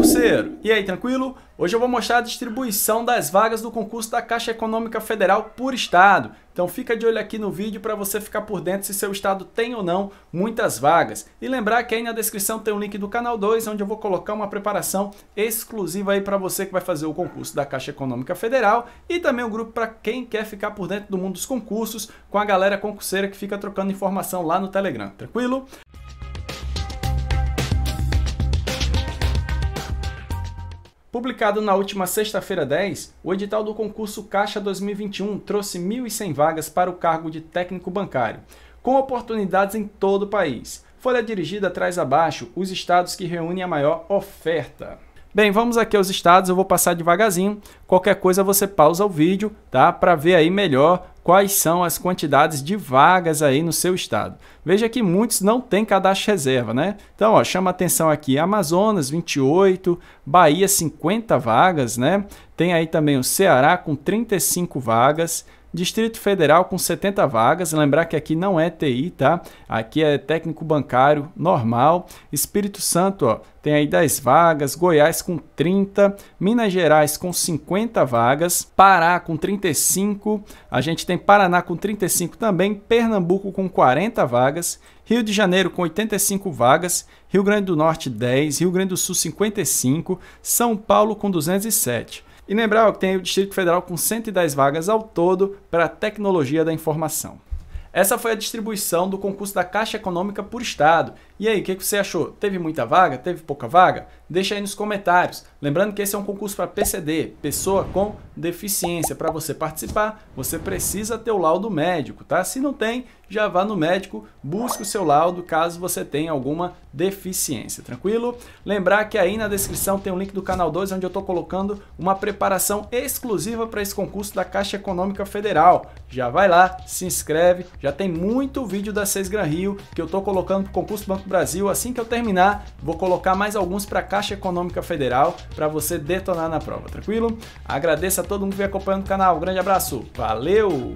concurseiro! E aí, tranquilo? Hoje eu vou mostrar a distribuição das vagas do concurso da Caixa Econômica Federal por estado. Então fica de olho aqui no vídeo para você ficar por dentro se seu estado tem ou não muitas vagas. E lembrar que aí na descrição tem o um link do canal 2, onde eu vou colocar uma preparação exclusiva aí para você que vai fazer o concurso da Caixa Econômica Federal e também um grupo para quem quer ficar por dentro do mundo dos concursos com a galera concurseira que fica trocando informação lá no Telegram, tranquilo? Publicado na última sexta-feira 10, o edital do concurso Caixa 2021 trouxe 1.100 vagas para o cargo de técnico bancário, com oportunidades em todo o país. Folha dirigida traz abaixo os estados que reúnem a maior oferta. Bem, vamos aqui aos estados, eu vou passar devagarzinho. Qualquer coisa você pausa o vídeo, tá? Para ver aí melhor quais são as quantidades de vagas aí no seu estado. Veja que muitos não têm cadastro reserva, né? Então, ó, chama atenção aqui, Amazonas 28, Bahia 50 vagas, né? Tem aí também o Ceará com 35 vagas, Distrito Federal com 70 vagas, lembrar que aqui não é TI, tá? Aqui é técnico bancário normal. Espírito Santo, ó, tem aí 10 vagas, Goiás com 30, Minas Gerais com 50 vagas, Pará com 35, a gente tem Paraná com 35 também, Pernambuco com 40 vagas, Rio de Janeiro com 85 vagas, Rio Grande do Norte 10, Rio Grande do Sul 55, São Paulo com 207. E lembrar ó, que tem o Distrito Federal com 110 vagas ao todo para tecnologia da informação. Essa foi a distribuição do concurso da Caixa Econômica por Estado. E aí, o que, que, você achou? Teve muita vaga? Teve pouca vaga? Deixa aí nos comentários. Lembrando que esse é um concurso para PCD, pessoa com deficiência. Para você participar, você precisa ter o laudo médico, tá? Se não tem, já vá no médico, busque o seu laudo caso você tenha alguma deficiência, tranquilo? Lembrar que aí na descrição tem um link do canal 2 onde eu estou colocando uma preparação exclusiva para esse concurso da Caixa Econômica Federal. Já vai lá, se inscreve já tem muito vídeo da 6 Gran Rio que eu estou colocando para o concurso Banco Brasil. Assim que eu terminar, vou colocar mais alguns para a Caixa Econômica Federal para você detonar na prova, tranquilo? Agradeço a todo mundo que vem acompanhando o canal. Um grande abraço, valeu!